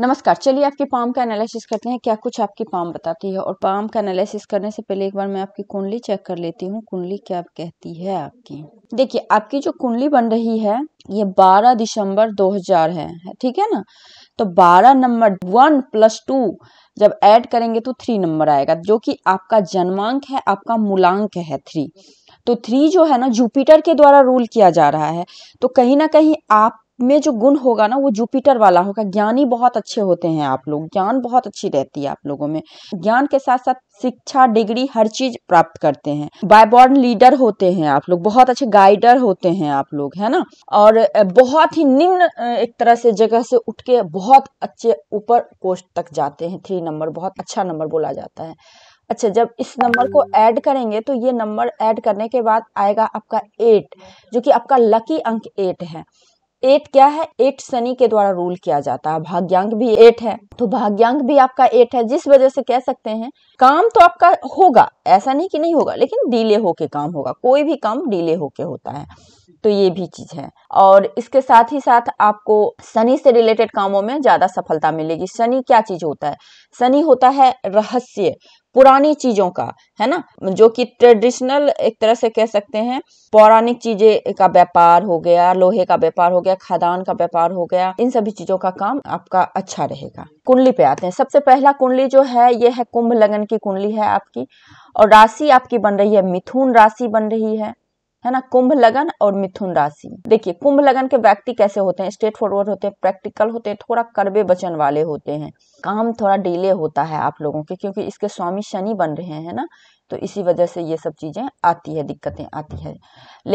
नमस्कार चलिए आपकी पाम का एनालिसिस करते हैं क्या कुछ आपकी पाम बताती है और पाम का एनालिसिस करने से पहले एक बार मैं आपकी कुंडली चेक कर लेती हूँ कुंडली क्या कहती है आपकी देखिए आपकी जो कुंडली बन रही है ये 12 दिसंबर 2000 है ठीक है ना तो 12 नंबर वन प्लस टू जब ऐड करेंगे तो थ्री नंबर आएगा जो की आपका जन्मांक है आपका मूलांक है थ्री तो थ्री जो है ना जुपिटर के द्वारा रूल किया जा रहा है तो कहीं ना कहीं आप में जो गुण होगा ना वो जुपिटर वाला होगा ज्ञानी बहुत अच्छे होते हैं आप लोग ज्ञान बहुत अच्छी रहती है आप लोगों में ज्ञान के साथ साथ शिक्षा डिग्री हर चीज प्राप्त करते हैं बायबॉर्न लीडर होते हैं आप लोग बहुत अच्छे गाइडर होते हैं आप लोग है ना और बहुत ही निम्न एक तरह से जगह से उठ के बहुत अच्छे ऊपर पोस्ट तक जाते हैं थ्री नंबर बहुत अच्छा नंबर बोला जाता है अच्छा जब इस नंबर को ऐड करेंगे तो ये नंबर ऐड करने के बाद आएगा आपका एट जो कि आपका लकी अंक एट है एट क्या है एट शनि के द्वारा रूल किया जाता है भाग्यांक भी एट है तो भाग्यांक भी आपका एट है जिस वजह से कह सकते हैं काम तो आपका होगा ऐसा नहीं कि नहीं होगा लेकिन डीले होके काम होगा कोई भी काम डीले होके होता है तो ये भी चीज है और इसके साथ ही साथ आपको शनि से रिलेटेड कामों में ज्यादा सफलता मिलेगी शनि क्या चीज होता है शनि होता है रहस्य पुरानी चीजों का है ना जो कि ट्रेडिशनल एक तरह से कह सकते हैं पौराणिक चीजें का व्यापार हो गया लोहे का व्यापार हो गया खदान का व्यापार हो गया इन सभी चीजों का काम आपका अच्छा रहेगा कुंडली पे आते हैं सबसे पहला कुंडली जो है ये है कुंभ लगन की कुंडली है आपकी और राशि आपकी बन रही है मिथुन राशि बन रही है है ना कुंभ लगन और मिथुन राशि देखिए कुंभ लगन के व्यक्ति कैसे होते हैं स्ट्रेट फॉरवर्ड होते हैं प्रैक्टिकल होते हैं थोड़ा कड़वे वचन वाले होते हैं काम थोड़ा डिले होता है आप लोगों के क्योंकि इसके स्वामी शनि बन रहे हैं ना तो इसी वजह से ये सब चीज़ें आती है दिक्कतें आती है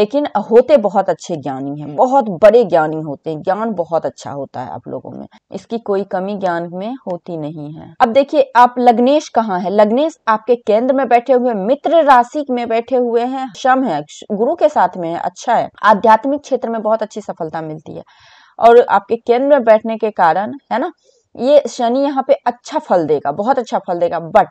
लेकिन होते बहुत अच्छे ज्ञानी हैं बहुत बड़े ज्ञानी होते हैं ज्ञान बहुत अच्छा होता है आप लोगों में इसकी कोई कमी ज्ञान में होती नहीं है अब देखिए आप लग्नेश कहाँ है लग्नेश आपके केंद्र में बैठे हुए मित्र राशि में बैठे हुए हैं शम है गुरु के साथ में है अच्छा है आध्यात्मिक क्षेत्र में बहुत अच्छी सफलता मिलती है और आपके केंद्र में बैठने के कारण है ना ये शनि यहाँ पे अच्छा फल देगा बहुत अच्छा फल देगा बट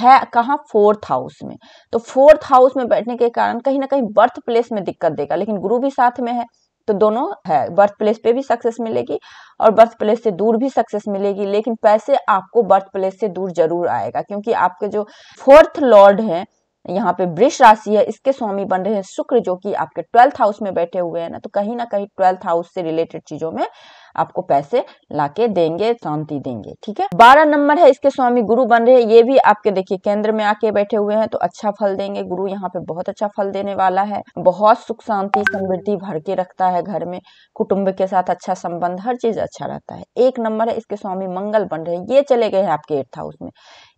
है कहाँ फोर्थ हाउस में तो फोर्थ हाउस में बैठने के कारण कहीं ना कहीं बर्थ प्लेस में दिक्कत देगा लेकिन गुरु भी साथ में है तो दोनों है बर्थ प्लेस पे भी सक्सेस मिलेगी और बर्थ प्लेस से दूर भी सक्सेस मिलेगी लेकिन पैसे आपको बर्थ प्लेस से दूर जरूर आएगा क्योंकि आपके जो फोर्थ लॉर्ड हैं यहाँ पे वृक्ष राशि है इसके स्वामी बन रहे हैं शुक्र जो कि आपके ट्वेल्थ हाउस में बैठे हुए हैं ना तो कहीं ना कहीं ट्वेल्थ हाउस से रिलेटेड चीजों में आपको पैसे लाके देंगे शांति देंगे ठीक है बारह नंबर है इसके स्वामी गुरु बन रहे ये भी आपके देखिए केंद्र में आके बैठे हुए हैं तो अच्छा फल देंगे गुरु यहाँ पे बहुत अच्छा फल देने वाला है बहुत सुख शांति समृद्धि भर के रखता है घर में कुटुम्ब के साथ अच्छा संबंध हर चीज अच्छा रहता है एक नंबर है इसके स्वामी मंगल बन रहे ये चले गए हैं आपके एट्थ हाउस में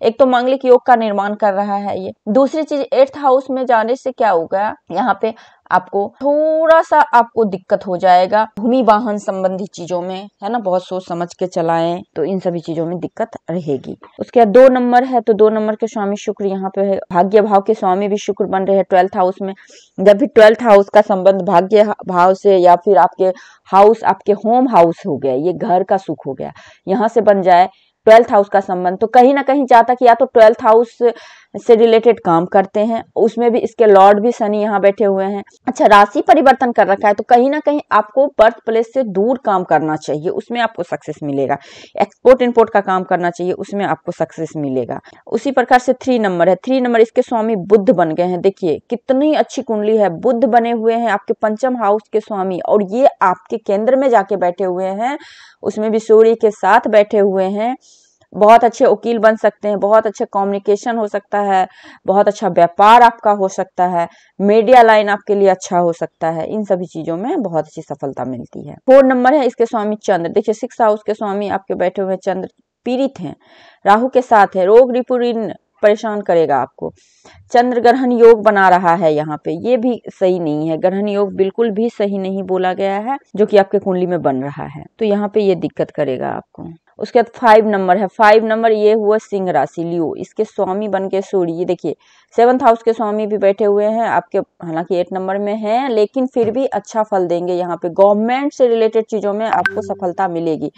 एक तो मांगलिक योग का निर्माण कर रहा है ये दूसरी चीज एट्थ हाउस में जाने से क्या होगा यहाँ पे आपको थोड़ा सा आपको दिक्कत हो जाएगा भूमि वाहन संबंधी चीजों में है ना बहुत सोच समझ के चलाएं तो इन सभी चीजों में दिक्कत रहेगी उसके बाद दो नंबर है तो दो नंबर के स्वामी शुक्र यहाँ पे है भाग्य भाव के स्वामी भी शुक्र बन रहे हैं ट्वेल्थ हाउस में जब भी ट्वेल्थ हाउस का संबंध भाग्य भाव से या फिर आपके हाउस आपके होम हाउस हो गया ये घर का सुख हो गया यहाँ से बन जाए ट्वेल्थ हाउस का संबंध तो कहीं ना कहीं जाता कि या तो ट्वेल्थ हाउस से रिलेटेड काम करते हैं उसमें भी इसके लॉर्ड भी शनि यहाँ बैठे हुए हैं अच्छा राशि परिवर्तन कर रखा है तो कहीं ना कहीं आपको बर्थ प्लेस से दूर काम करना चाहिए उसमें आपको सक्सेस मिलेगा एक्सपोर्ट इम्पोर्ट का काम करना चाहिए उसमें आपको सक्सेस मिलेगा उसी प्रकार से थ्री नंबर है थ्री नंबर इसके स्वामी बुद्ध बन गए हैं देखिए कितनी अच्छी कुंडली है बुद्ध बने हुए हैं आपके पंचम हाउस के स्वामी और ये आपके केंद्र में जाके बैठे हुए हैं उसमें भी सूर्य के साथ बैठे हुए हैं बहुत अच्छे वकील बन सकते हैं बहुत अच्छे कम्युनिकेशन हो सकता है बहुत अच्छा व्यापार आपका हो सकता है मीडिया लाइन आपके लिए अच्छा हो सकता है इन सभी चीजों में बहुत अच्छी सफलता मिलती है फोर नंबर है इसके स्वामी चंद्र देखिए सिक्स हाउस के स्वामी आपके बैठे हुए चंद्र पीड़ित हैं राहु के साथ है रोग रिपु परेशान करेगा आपको चंद्र ग्रहण योग बना रहा है यहाँ पे ये भी सही नहीं है ग्रहण योग बिल्कुल भी सही नहीं बोला गया है जो कि आपके कुंडली में बन रहा है तो यहाँ पे ये दिक्कत करेगा आपको उसके बाद फाइव नंबर है फाइव नंबर ये हुआ सिंह राशि लियो इसके स्वामी बन के सूर्य ये देखिए सेवंथ हाउस के स्वामी भी बैठे हुए हैं आपके हालांकि एट नंबर में हैं लेकिन फिर भी अच्छा फल देंगे यहाँ पे गवर्नमेंट से रिलेटेड चीज़ों में आपको सफलता मिलेगी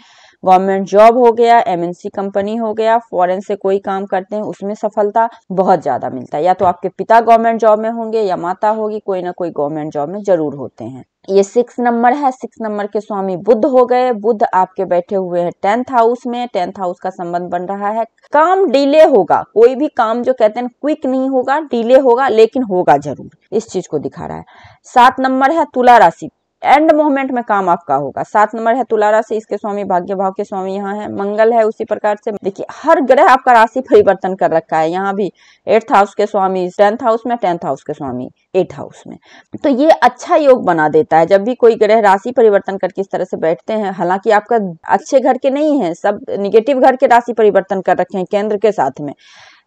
गवर्नमेंट जॉब हो गया एमएनसी कंपनी हो गया फॉरेन से कोई काम करते हैं उसमें सफलता बहुत ज्यादा मिलता है या तो आपके पिता गवर्नमेंट जॉब में होंगे या माता होगी कोई ना कोई गवर्नमेंट जॉब में जरूर होते हैं ये सिक्स नंबर है सिक्स नंबर के स्वामी बुद्ध हो गए बुद्ध आपके बैठे हुए हैं टेंथ हाउस में टेंथ हाउस का संबंध बन रहा है काम डिले होगा कोई भी काम जो कहते हैं क्विक नहीं होगा डिले होगा लेकिन होगा जरूर इस चीज को दिखा रहा है सात नंबर है तुला राशि एंड मोमेंट में काम आपका होगा सात नंबर है तुला राशि इसके स्वामी भाग्य भाव के स्वामी यहाँ है मंगल है उसी प्रकार से देखिए हर ग्रह आपका राशि परिवर्तन कर रखा है यहाँ भी एट्थ हाउस के स्वामी टेंथ हाउस में टेंथ हाउस के स्वामी एट हाउस में तो ये अच्छा योग बना देता है जब भी कोई ग्रह राशि परिवर्तन करके इस तरह से बैठते हैं हालांकि आपका अच्छे घर के नहीं है सब निगेटिव घर के राशि परिवर्तन कर रखे हैं केंद्र के साथ में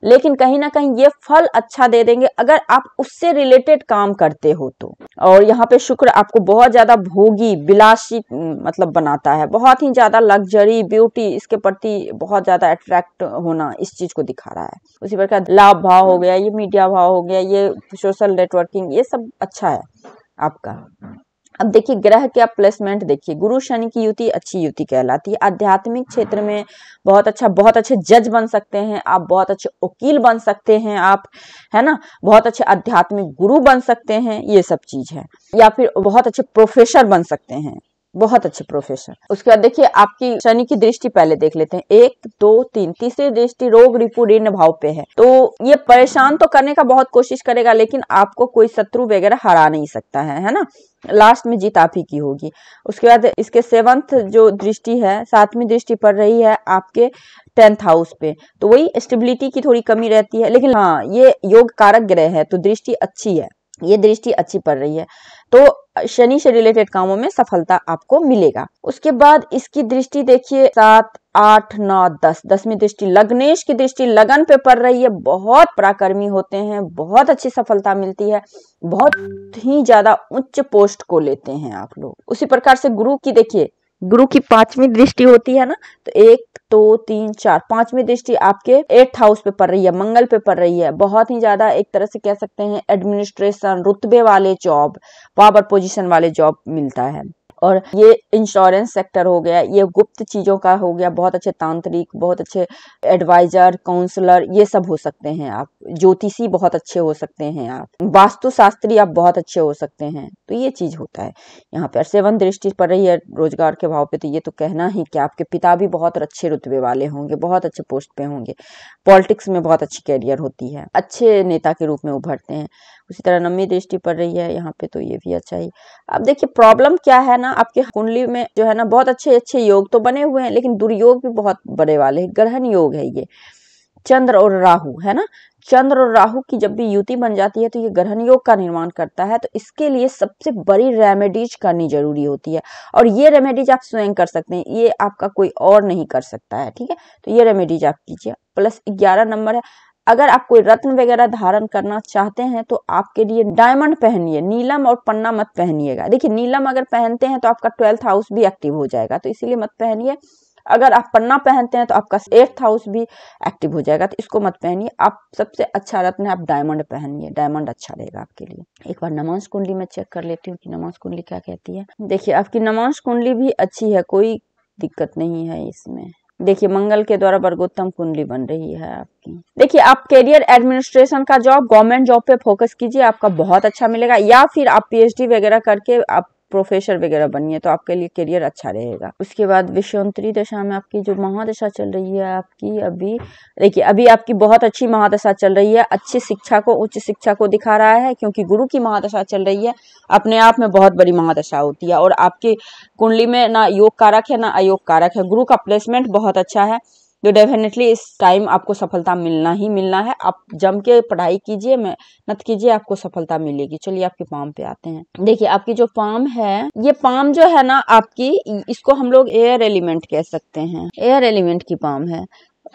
लेकिन कहीं ना कहीं ये फल अच्छा दे देंगे अगर आप उससे रिलेटेड काम करते हो तो और यहाँ पे शुक्र आपको बहुत ज्यादा भोगी बिलासी मतलब बनाता है बहुत ही ज्यादा लग्जरी ब्यूटी इसके प्रति बहुत ज्यादा अट्रैक्ट होना इस चीज को दिखा रहा है उसी प्रकार लाभ भाव हो गया ये मीडिया भाव हो गया ये सोशल नेटवर्किंग ये सब अच्छा है आपका अब देखिए ग्रह के प्लेसमेंट देखिए गुरु शनि की युति अच्छी युति कहलाती है आध्यात्मिक क्षेत्र में बहुत अच्छा बहुत अच्छे जज बन सकते हैं आप बहुत अच्छे वकील बन सकते हैं आप है ना बहुत अच्छे आध्यात्मिक गुरु बन सकते हैं ये सब चीज है या फिर बहुत अच्छे प्रोफेसर बन सकते हैं बहुत अच्छे प्रोफेशन उसके बाद देखिए आपकी शनि की दृष्टि पहले देख लेते हैं एक दो तीन तीसरी दृष्टि रोग रिपु ऋण भाव पे है तो ये परेशान तो करने का बहुत कोशिश करेगा लेकिन आपको कोई शत्रु वगैरह हरा नहीं सकता है है ना लास्ट में जीत आप ही की होगी उसके बाद इसके सेवंथ जो दृष्टि है सातवीं दृष्टि पड़ रही है आपके टेंथ हाउस पे तो वही स्टेबिलिटी की थोड़ी कमी रहती है लेकिन हाँ ये योग कारक ग्रह है तो दृष्टि अच्छी है ये दृष्टि अच्छी पड़ रही है तो शनि से रिलेटेड कामों में सफलता आपको मिलेगा उसके बाद इसकी दृष्टि देखिए सात आठ नौ दस दसवीं दृष्टि लग्नेश की दृष्टि लगन पे पड़ रही है बहुत पराक्रमी होते हैं बहुत अच्छी सफलता मिलती है बहुत ही ज्यादा उच्च पोस्ट को लेते हैं आप लोग उसी प्रकार से गुरु की देखिए गुरु की पांचवी दृष्टि होती है ना तो एक दो तो, तीन चार पांचवी दृष्टि आपके एट हाउस पे पड़ रही है मंगल पे पड़ रही है बहुत ही ज्यादा एक तरह से कह सकते हैं एडमिनिस्ट्रेशन रुतबे वाले जॉब पावर पोजीशन वाले जॉब मिलता है और ये इंश्योरेंस सेक्टर हो गया ये गुप्त चीज़ों का हो गया बहुत अच्छे तांत्रिक बहुत अच्छे एडवाइजर काउंसलर ये सब हो सकते हैं आप ज्योतिषी बहुत अच्छे हो सकते हैं आप वास्तुशास्त्री आप बहुत अच्छे हो सकते हैं तो ये चीज़ होता है यहाँ पर सेवन दृष्टि पड़ रही है रोजगार के भाव पे तो ये तो कहना ही कि आपके पिता भी बहुत अच्छे रुतबे वाले होंगे बहुत अच्छे पोस्ट पे होंगे पॉलिटिक्स में बहुत अच्छी कैरियर होती है अच्छे नेता के रूप में उभरते हैं उसी तरह नमी दृष्टि पड़ रही है यहाँ पे तो ये भी अच्छा ही अब देखिए प्रॉब्लम क्या है ना आपके कुंडली में जो है ना बहुत अच्छे अच्छे योग तो बने हुए हैं लेकिन दुर्योग भी बहुत बड़े वाले हैं ग्रहण योग है ये चंद्र और राहु है ना चंद्र और राहु की जब भी युति बन जाती है तो ये ग्रहण योग का निर्माण करता है तो इसके लिए सबसे बड़ी रेमेडीज करनी जरूरी होती है और ये रेमेडीज आप स्वयं कर सकते हैं ये आपका कोई और नहीं कर सकता है ठीक है तो ये रेमेडीज आप कीजिए प्लस ग्यारह नंबर है अगर आप कोई रत्न वगैरह धारण करना चाहते हैं तो आपके लिए डायमंड पहनिए नीलम और पन्ना मत पहनिएगा देखिए नीलम अगर पहनते हैं तो आपका ट्वेल्थ हाउस भी एक्टिव हो जाएगा तो इसीलिए मत पहनिए अगर आप पन्ना पहनते हैं तो आपका एट्थ हाउस भी एक्टिव हो जाएगा तो इसको मत पहनिए आप सबसे अच्छा रत्न है आप डायमंड पहनिए डायमंड अच्छा रहेगा आपके लिए एक बार नमांश कुंडली में चेक कर लेती हूँ कि नमांश कुंडली क्या कहती है देखिए आपकी नमांश कुंडली भी अच्छी है कोई दिक्कत नहीं है इसमें देखिए मंगल के द्वारा बरगोत्तम कुंडली बन रही है आपकी देखिए आप करियर एडमिनिस्ट्रेशन का जॉब गवर्नमेंट जॉब पे फोकस कीजिए आपका बहुत अच्छा मिलेगा या फिर आप पीएचडी वगैरह करके आप प्रोफेसर वगैरह बनिए तो आपके लिए करियर अच्छा रहेगा उसके बाद विषयोंतरी दशा में आपकी जो महादशा चल रही है आपकी अभी देखिए अभी आपकी बहुत अच्छी महादशा चल रही है अच्छी शिक्षा को उच्च शिक्षा को दिखा रहा है क्योंकि गुरु की महादशा चल रही है अपने आप में बहुत बड़ी महादशा होती है और आपकी कुंडली में ना योग कारक है ना अयोग कारक है गुरु का प्लेसमेंट बहुत अच्छा है तो डेफिनेटली इस टाइम आपको सफलता मिलना ही मिलना है आप जम के पढ़ाई कीजिए मेहनत कीजिए आपको सफलता मिलेगी चलिए आपके पाम पे आते हैं देखिए आपकी जो पाम है ये पाम जो है ना आपकी इसको हम लोग एयर एलिमेंट कह सकते हैं एयर एलिमेंट की पाम है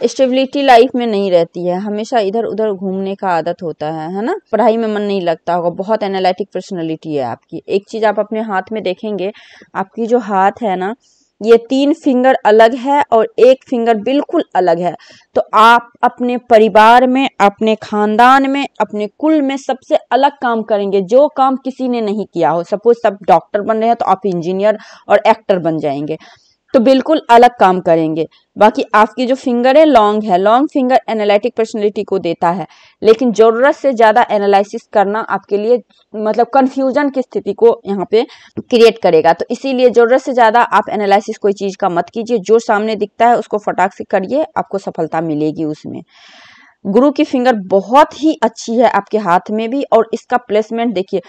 स्टेबिलिटी लाइफ में नहीं रहती है हमेशा इधर उधर घूमने का आदत होता है है ना पढ़ाई में मन नहीं लगता होगा बहुत एनालिटिक पर्सनैलिटी है आपकी एक चीज आप अपने हाथ में देखेंगे आपकी जो हाथ है ना ये तीन फिंगर अलग है और एक फिंगर बिल्कुल अलग है तो आप अपने परिवार में अपने खानदान में अपने कुल में सबसे अलग काम करेंगे जो काम किसी ने नहीं किया हो सपोज सब डॉक्टर बन रहे हैं तो आप इंजीनियर और एक्टर बन जाएंगे तो बिल्कुल अलग काम करेंगे बाकी आपकी जो फिंगर है लॉन्ग है लॉन्ग फिंगर एनालिटिक पर्सनैलिटी को देता है लेकिन ज़रूरत से ज़्यादा एनालिसिस करना आपके लिए मतलब कन्फ्यूजन की स्थिति को यहाँ पे क्रिएट करेगा तो इसीलिए ज़रूरत से ज़्यादा आप एनालिसिस कोई चीज़ का मत कीजिए जो सामने दिखता है उसको फटाक से करिए आपको सफलता मिलेगी उसमें गुरु की फिंगर बहुत ही अच्छी है आपके हाथ में भी और इसका प्लेसमेंट देखिए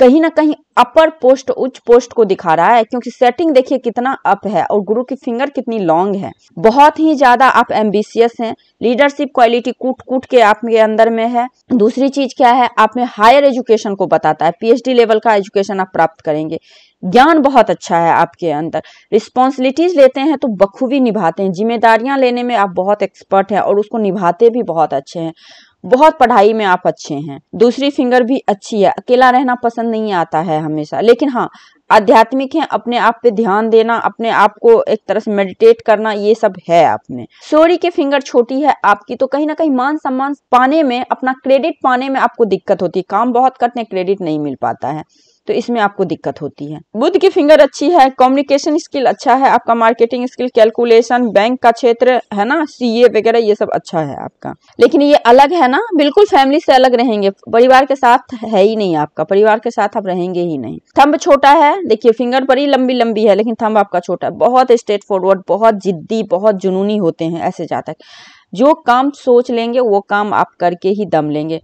कहीं ना कहीं अपर पोस्ट उच्च पोस्ट को दिखा रहा है क्योंकि सेटिंग देखिए कितना अप है और गुरु की फिंगर कितनी लॉन्ग है बहुत ही ज्यादा आप एम्बिशियस हैं लीडरशिप क्वालिटी कूट कूट के आप अंदर में है दूसरी चीज क्या है आप में हायर एजुकेशन को बताता है पीएचडी लेवल का एजुकेशन आप प्राप्त करेंगे ज्ञान बहुत अच्छा है आपके अंदर रिस्पॉन्सिबिलिटीज लेते हैं तो बखूबी निभाते हैं जिम्मेदारियां लेने में आप बहुत एक्सपर्ट हैं और उसको निभाते भी बहुत अच्छे हैं बहुत पढ़ाई में आप अच्छे हैं दूसरी फिंगर भी अच्छी है अकेला रहना पसंद नहीं आता है हमेशा लेकिन हाँ आध्यात्मिक है अपने आप पे ध्यान देना अपने आप को एक तरह से मेडिटेट करना ये सब है आपने सोरी के फिंगर छोटी है आपकी तो कहीं ना कहीं मान सम्मान पाने में अपना क्रेडिट पाने में आपको दिक्कत होती है काम बहुत करते हैं क्रेडिट नहीं मिल पाता है तो इसमें आपको दिक्कत होती है बुद्ध की फिंगर अच्छी है कम्युनिकेशन स्किल अच्छा है आपका मार्केटिंग स्किल कैलकुलेशन बैंक का क्षेत्र है ना सीए वगैरह ये सब अच्छा है आपका लेकिन ये अलग है ना बिल्कुल फैमिली से अलग रहेंगे परिवार के साथ है ही नहीं आपका परिवार के साथ आप रहेंगे ही नहीं थम्ब छोटा है देखिये फिंगर बड़ी लंबी लंबी है लेकिन थम्ब आपका छोटा है बहुत स्ट्रेट फॉरवर्ड बहुत जिद्दी बहुत जुनूनी होते हैं ऐसे जातक जो काम सोच लेंगे वो काम आप करके ही दम लेंगे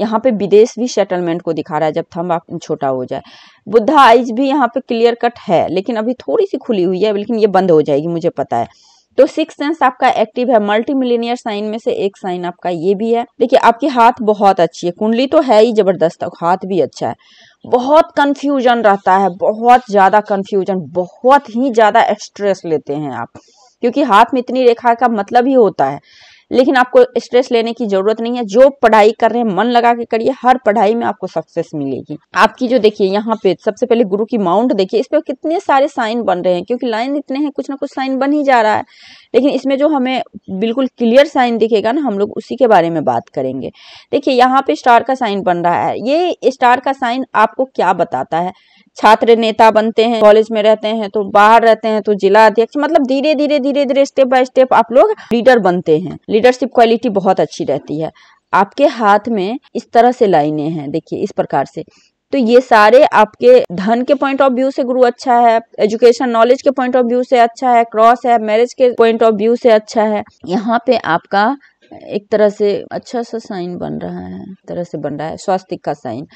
यहाँ पे विदेश भी सेटलमेंट को दिखा रहा है जब थम आप छोटा हो जाए बुद्धा आइज भी यहाँ पे क्लियर कट है लेकिन अभी थोड़ी सी खुली हुई है लेकिन ये बंद हो जाएगी मुझे पता है तो सिक्स सेंस आपका एक्टिव है मल्टी मिलीनियर साइन में से एक साइन आपका ये भी है देखिए आपकी हाथ बहुत अच्छी है कुंडली तो है ही जबरदस्त हाथ भी अच्छा है बहुत कंफ्यूजन रहता है बहुत ज्यादा कंफ्यूजन बहुत ही ज्यादा स्ट्रेस लेते हैं आप क्योंकि हाथ में इतनी रेखा का मतलब ही होता है लेकिन आपको स्ट्रेस लेने की जरूरत नहीं है जो पढ़ाई कर रहे हैं मन लगा के करिए हर पढ़ाई में आपको सक्सेस मिलेगी आपकी जो देखिए यहाँ पे सबसे पहले गुरु की माउंट देखिए इस पर कितने सारे साइन बन रहे हैं क्योंकि लाइन इतने हैं कुछ ना कुछ साइन बन ही जा रहा है लेकिन इसमें जो हमें बिल्कुल क्लियर साइन दिखेगा ना हम लोग उसी के बारे में बात करेंगे देखिए यहाँ पे स्टार का साइन बन रहा है ये स्टार का साइन आपको क्या बताता है छात्र नेता बनते हैं कॉलेज में रहते हैं तो बाहर रहते हैं तो जिला अध्यक्ष मतलब धीरे धीरे धीरे धीरे स्टेप बाय स्टेप आप लोग लीडर बनते हैं लीडरशिप क्वालिटी बहुत अच्छी रहती है आपके हाथ में इस तरह से लाइने हैं देखिए इस प्रकार से तो ये सारे आपके धन के पॉइंट ऑफ व्यू से गुरु अच्छा है एजुकेशन नॉलेज के पॉइंट ऑफ व्यू से अच्छा है क्रॉस है मैरिज के पॉइंट ऑफ व्यू से अच्छा है यहाँ पे आपका एक तरह से अच्छा सा साइन बन रहा है तरह से बन रहा है स्वास्तिक का साइन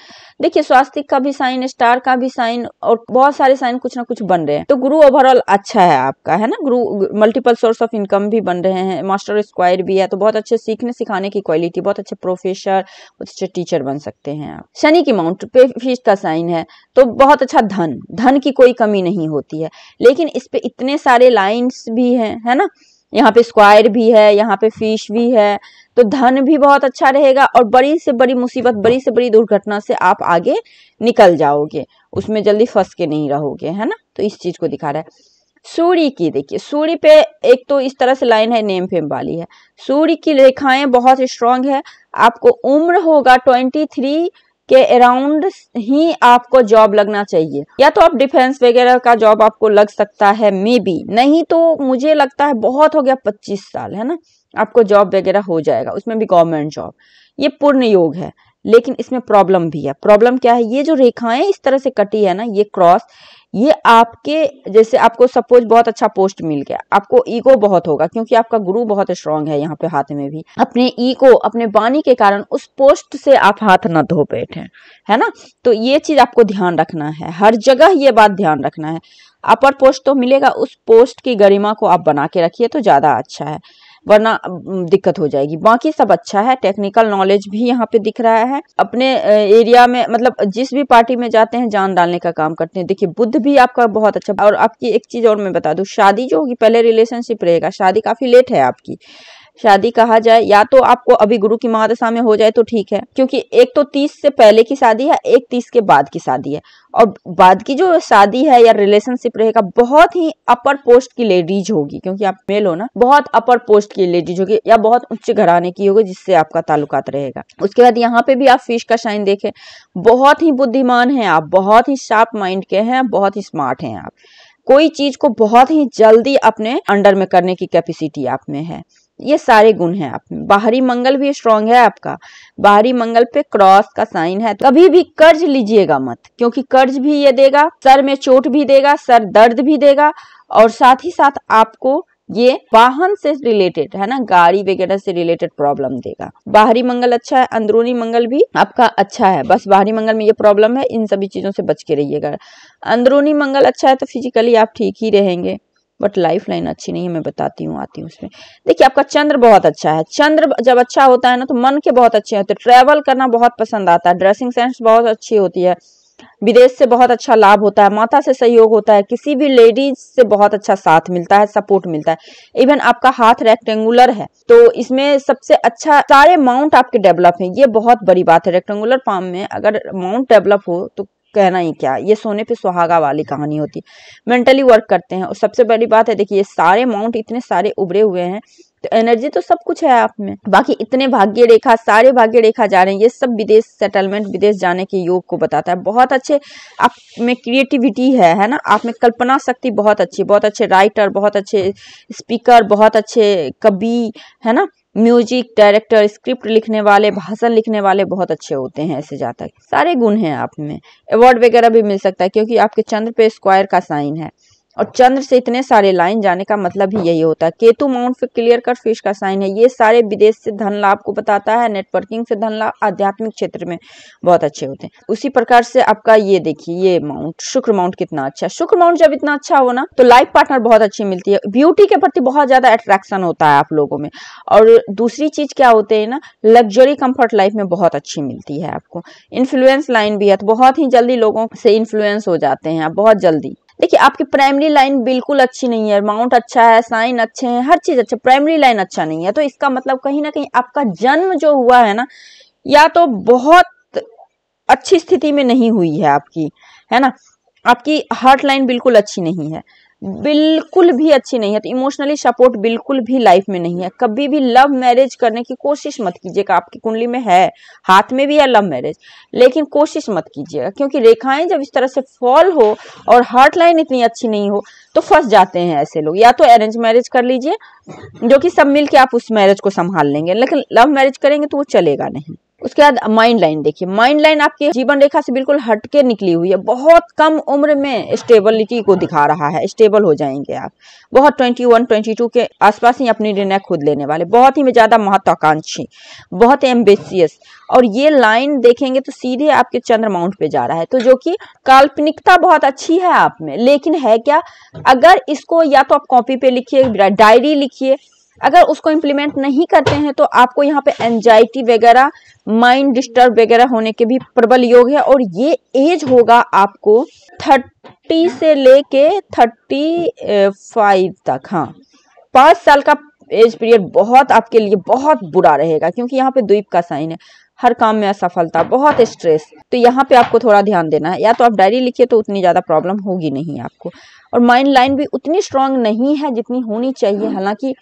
देखिए स्वास्तिक का भी साइन स्टार का भी साइन और बहुत सारे साइन कुछ ना कुछ बन रहे हैं तो गुरु ओवरऑल अच्छा है आपका है ना गुरु मल्टीपल सोर्स ऑफ इनकम भी बन रहे हैं मास्टर स्क्वायर भी है तो बहुत अच्छे सीखने सिखाने की क्वालिटी बहुत अच्छे प्रोफेसर बहुत अच्छे टीचर बन सकते हैं आप शनि की माउंट पे फीस का साइन है तो बहुत अच्छा धन धन की कोई कमी नहीं होती है लेकिन इस पे इतने सारे लाइन्स भी हैं है ना यहाँ पे स्क्वायर भी है यहाँ पे फिश भी है तो धन भी बहुत अच्छा रहेगा और बड़ी से बड़ी मुसीबत बड़ी से बड़ी दुर्घटना से आप आगे निकल जाओगे उसमें जल्दी फंस के नहीं रहोगे है ना तो इस चीज को दिखा रहा है सूर्य की देखिए सूर्य पे एक तो इस तरह से लाइन है नेम फेम वाली है सूर्य की रेखाएं बहुत स्ट्रांग है आपको उम्र होगा ट्वेंटी थ्री के अराउंड ही आपको जॉब लगना चाहिए या तो आप डिफेंस वगैरह का जॉब आपको लग सकता है मे बी नहीं तो मुझे लगता है बहुत हो गया पच्चीस साल है ना आपको जॉब वगैरह हो जाएगा उसमें भी गवर्नमेंट जॉब ये पूर्ण योग है लेकिन इसमें प्रॉब्लम भी है प्रॉब्लम क्या है ये जो रेखाएं इस तरह से कटी है ना ये क्रॉस ये आपके जैसे आपको सपोज बहुत अच्छा पोस्ट मिल गया आपको ईगो बहुत होगा क्योंकि आपका गुरु बहुत स्ट्रांग है यहाँ पे हाथ में भी अपने ईगो अपने वाणी के कारण उस पोस्ट से आप हाथ न धो बैठे है ना तो ये चीज आपको ध्यान रखना है हर जगह ये बात ध्यान रखना है अपर पोस्ट तो मिलेगा उस पोस्ट की गरिमा को आप बना के रखिए तो ज्यादा अच्छा है वरना दिक्कत हो जाएगी बाकी सब अच्छा है टेक्निकल नॉलेज भी यहाँ पे दिख रहा है अपने एरिया में मतलब जिस भी पार्टी में जाते हैं जान डालने का काम करते हैं देखिए बुद्ध भी आपका बहुत अच्छा और आपकी एक चीज और मैं बता दू शादी जो होगी पहले रिलेशनशिप रहेगा शादी काफी लेट है आपकी शादी कहा जाए या तो आपको अभी गुरु की महादशा में हो जाए तो ठीक है क्योंकि एक तो तीस से पहले की शादी है एक तीस के बाद की शादी है और बाद की जो शादी है या रिलेशनशिप रहेगा बहुत ही अपर पोस्ट की लेडीज होगी क्योंकि आप मेल हो ना बहुत अपर पोस्ट की लेडीज होगी या बहुत उच्च घराने की होगी जिससे आपका ताल्लुकात रहेगा उसके बाद यहाँ पे भी आप फिश का शाइन देखें बहुत ही बुद्धिमान है आप बहुत ही शार्प माइंड के हैं बहुत ही स्मार्ट हैं आप कोई चीज को बहुत ही जल्दी अपने अंडर में करने की कैपेसिटी आप में है ये सारे गुण हैं आप बाहरी मंगल भी स्ट्रांग है आपका बाहरी मंगल पे क्रॉस का साइन है कभी भी कर्ज लीजिएगा मत क्योंकि कर्ज भी ये देगा सर में चोट भी देगा सर दर्द भी देगा और साथ ही साथ आपको ये वाहन से रिलेटेड है ना गाड़ी वगैरह से रिलेटेड प्रॉब्लम देगा बाहरी मंगल अच्छा है अंदरूनी मंगल भी आपका अच्छा है बस बाहरी मंगल में ये प्रॉब्लम है इन सभी चीजों से बच के रहिएगा अंदरूनी मंगल अच्छा है तो फिजिकली आप ठीक ही रहेंगे बट लाइफ लाइन अच्छी नहीं है मैं बताती हूँ आती हूँ उसमें देखिए आपका चंद्र बहुत अच्छा है चंद्र जब अच्छा होता है ना तो मन के बहुत अच्छे होते हैं ट्रैवल करना बहुत पसंद आता है ड्रेसिंग सेंस बहुत अच्छी होती है विदेश से बहुत अच्छा लाभ होता है माता से सहयोग होता है किसी भी लेडीज से बहुत अच्छा साथ मिलता है सपोर्ट मिलता है इवन आपका हाथ रेक्टेंगुलर है तो इसमें सबसे अच्छा सारे माउंट आपके डेवलप है ये बहुत बड़ी बात है रेक्टेंगुलर फॉर्म में अगर माउंट डेवलप हो तो कहना ही क्या ये सोने पे सुहागा वाली कहानी होती है मेंटली वर्क करते हैं और सबसे बड़ी बात है देखिए सारे माउंट इतने सारे उभरे हुए हैं तो एनर्जी तो सब कुछ है आप में बाकी इतने भाग्य रेखा सारे भाग्य रेखा जा रहे हैं ये सब विदेश सेटलमेंट विदेश जाने के योग को बताता है बहुत अच्छे आप में क्रिएटिविटी है है ना आप में कल्पना शक्ति बहुत अच्छी बहुत अच्छे राइटर बहुत अच्छे स्पीकर बहुत अच्छे कवि है ना म्यूजिक डायरेक्टर स्क्रिप्ट लिखने वाले भाषण लिखने वाले बहुत अच्छे होते हैं ऐसे जातक सारे गुण हैं आप में अवार्ड वगैरह भी मिल सकता है क्योंकि आपके चंद्र पे स्क्वायर का साइन है और चंद्र से इतने सारे लाइन जाने का मतलब ही यही होता है Ketu mount clear cut fish का साइन है ये सारे विदेश से धन लाभ को बताता है नेटवर्किंग से धन लाभ आध्यात्मिक क्षेत्र में बहुत अच्छे होते हैं उसी प्रकार से आपका ये देखिए ये माउंट शुक्र माउंट कितना अच्छा शुक्र माउंट जब इतना अच्छा हो ना तो लाइफ पार्टनर बहुत अच्छी मिलती है ब्यूटी के प्रति बहुत ज्यादा अट्रैक्शन होता है आप लोगों में और दूसरी चीज क्या होते हैं ना लग्जरी कम्फर्ट लाइफ में बहुत अच्छी मिलती है आपको इन्फ्लुएंस लाइन भी है तो बहुत ही जल्दी लोगों से इन्फ्लुएंस हो जाते हैं आप बहुत जल्दी देखिए आपकी प्राइमरी लाइन बिल्कुल अच्छी नहीं है माउंट अच्छा है साइन अच्छे हैं हर चीज अच्छा प्राइमरी लाइन अच्छा नहीं है तो इसका मतलब कहीं ना कहीं आपका जन्म जो हुआ है ना या तो बहुत अच्छी स्थिति में नहीं हुई है आपकी है ना आपकी हार्ट लाइन बिल्कुल अच्छी नहीं है बिल्कुल भी अच्छी नहीं है तो इमोशनली सपोर्ट बिल्कुल भी लाइफ में नहीं है कभी भी लव मैरिज करने की कोशिश मत कीजिएगा आपकी कुंडली में है हाथ में भी है लव मैरिज लेकिन कोशिश मत कीजिएगा क्योंकि रेखाएं जब इस तरह से फॉल हो और हार्ट लाइन इतनी अच्छी नहीं हो तो फंस जाते हैं ऐसे लोग या तो अरेंज मैरिज कर लीजिए जो कि सब मिल आप उस मैरिज को संभाल लेंगे लेकिन लव मैरिज करेंगे तो वो चलेगा नहीं उसके बाद माइंड लाइन देखिए माइंड लाइन आपके जीवन रेखा से बिल्कुल हटके निकली हुई है बहुत कम उम्र में स्टेबिलिटी को दिखा रहा है स्टेबल हो जाएंगे आप बहुत 21, 22 के आसपास ही अपने निर्णय खुद लेने वाले बहुत ही ज्यादा महत्वाकांक्षी बहुत एम्बेसियस और ये लाइन देखेंगे तो सीधे आपके चंद्र माउंट पे जा रहा है तो जो कि काल्पनिकता बहुत अच्छी है आप में लेकिन है क्या अगर इसको या तो आप कॉपी पे लिखिए डायरी लिखिए अगर उसको इम्प्लीमेंट नहीं करते हैं तो आपको यहाँ पे एंजाइटी वगैरह माइंड डिस्टर्ब वगैरह होने के भी प्रबल योग है और ये एज होगा आपको थर्टी से लेके थर्टी फाइव तक हाँ पांच साल का एज पीरियड बहुत आपके लिए बहुत बुरा रहेगा क्योंकि यहाँ पे द्वीप का साइन है हर काम में असफलता बहुत स्ट्रेस तो यहाँ पे आपको थोड़ा ध्यान देना है या तो आप डायरी लिखिए तो उतनी ज़्यादा प्रॉब्लम होगी नहीं आपको और माइंड लाइन भी उतनी स्ट्रांग नहीं है जितनी होनी चाहिए हालांकि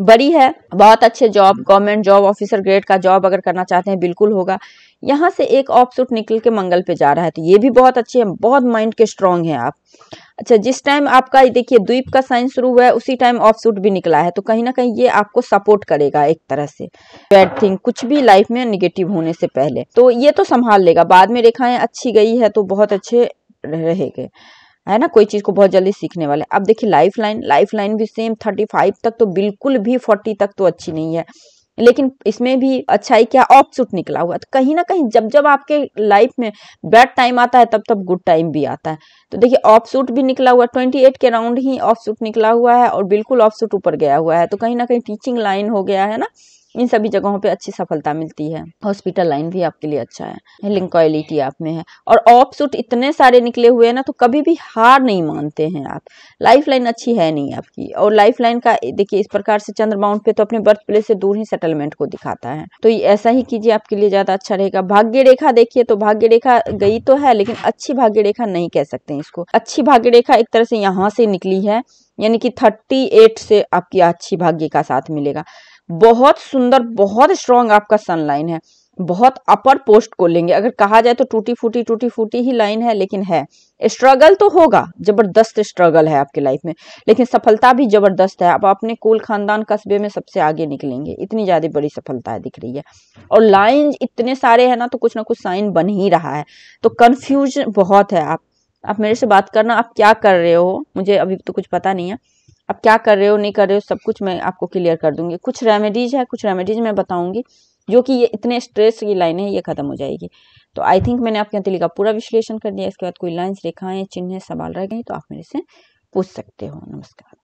बड़ी है बहुत अच्छे job government job officer grade का जॉब अगर करना चाहते हैं बिल्कुल होगा यहाँ से एक ऑफ सूट निकल के मंगल पे जा रहा है तो ये भी बहुत अच्छे हैं बहुत माइंड के स्ट्रांग हैं आप अच्छा जिस टाइम आपका देखिए द्वीप का साइन शुरू हुआ है उसी टाइम ऑफ सूट भी निकला है तो कहीं ना कहीं ये आपको सपोर्ट करेगा एक तरह से बैड थिंग कुछ भी लाइफ में निगेटिव होने से पहले तो ये तो संभाल लेगा बाद में रेखाएं अच्छी गई है तो बहुत अच्छे रहेंगे है ना कोई चीज़ को बहुत जल्दी सीखने वाले अब देखिए लाइफ लाइन लाइफ लाइन भी सेम थर्टी फाइव तक तो बिल्कुल भी फोर्टी तक तो अच्छी नहीं है लेकिन इसमें भी अच्छाई क्या ऑफ सूट निकला हुआ तो कहीं ना कहीं जब जब आपके लाइफ में बैड टाइम आता है तब तब गुड टाइम भी आता है तो देखिए ऑफ सूट भी निकला हुआ ट्वेंटी एट के राउंड ही ऑफ सूट निकला हुआ है और बिल्कुल ऑफ सूट ऊपर गया हुआ है तो कहीं ना कहीं टीचिंग लाइन हो गया है ना इन सभी जगहों पे अच्छी सफलता मिलती है हॉस्पिटल लाइन भी आपके लिए अच्छा है क्वालिटी आप में है और ऑफ सूट इतने सारे निकले हुए हैं ना तो कभी भी हार नहीं मानते हैं आप लाइफ लाइन अच्छी है नहीं आपकी और लाइफ लाइन का देखिए इस प्रकार से चंद्र माउंट पे तो अपने बर्थ प्लेस से दूर ही सेटलमेंट को दिखाता है तो ऐसा ही कीजिए आपके लिए ज्यादा अच्छा रहेगा भाग्य रेखा देखिए तो भाग्य रेखा गई तो है लेकिन अच्छी भाग्य रेखा नहीं कह सकते इसको अच्छी भाग्य रेखा एक तरह से यहाँ से निकली है यानी कि एट से आपकी अच्छी भाग्य का साथ मिलेगा बहुत सुंदर बहुत स्ट्रांग आपका सन लाइन है बहुत अपर पोस्ट को लेंगे अगर कहा जाए तो टूटी फूटी टूटी फूटी ही लाइन है लेकिन है स्ट्रगल तो होगा जबरदस्त स्ट्रगल है आपके लाइफ में लेकिन सफलता भी जबरदस्त है आप अपने कुल खानदान कस्बे में सबसे आगे निकलेंगे इतनी ज़्यादा बड़ी सफलता है दिख रही है और लाइन इतने सारे है ना तो कुछ ना कुछ साइन बन ही रहा है तो कन्फ्यूजन बहुत है आप आप मेरे से बात करना आप क्या कर रहे हो मुझे अभी तो कुछ पता नहीं है आप क्या कर रहे हो नहीं कर रहे हो सब कुछ मैं आपको क्लियर कर दूंगी कुछ रेमेडीज है कुछ रेमेडीज मैं बताऊंगी जो कि ये इतने स्ट्रेस की लाइन है ये खत्म हो जाएगी तो आई थिंक मैंने आपके अंतली का पूरा विश्लेषण कर दिया इसके बाद कोई लाइन्स रेखाएं चिन्ह सवाल रह गए तो आप मेरे से पूछ सकते हो नमस्कार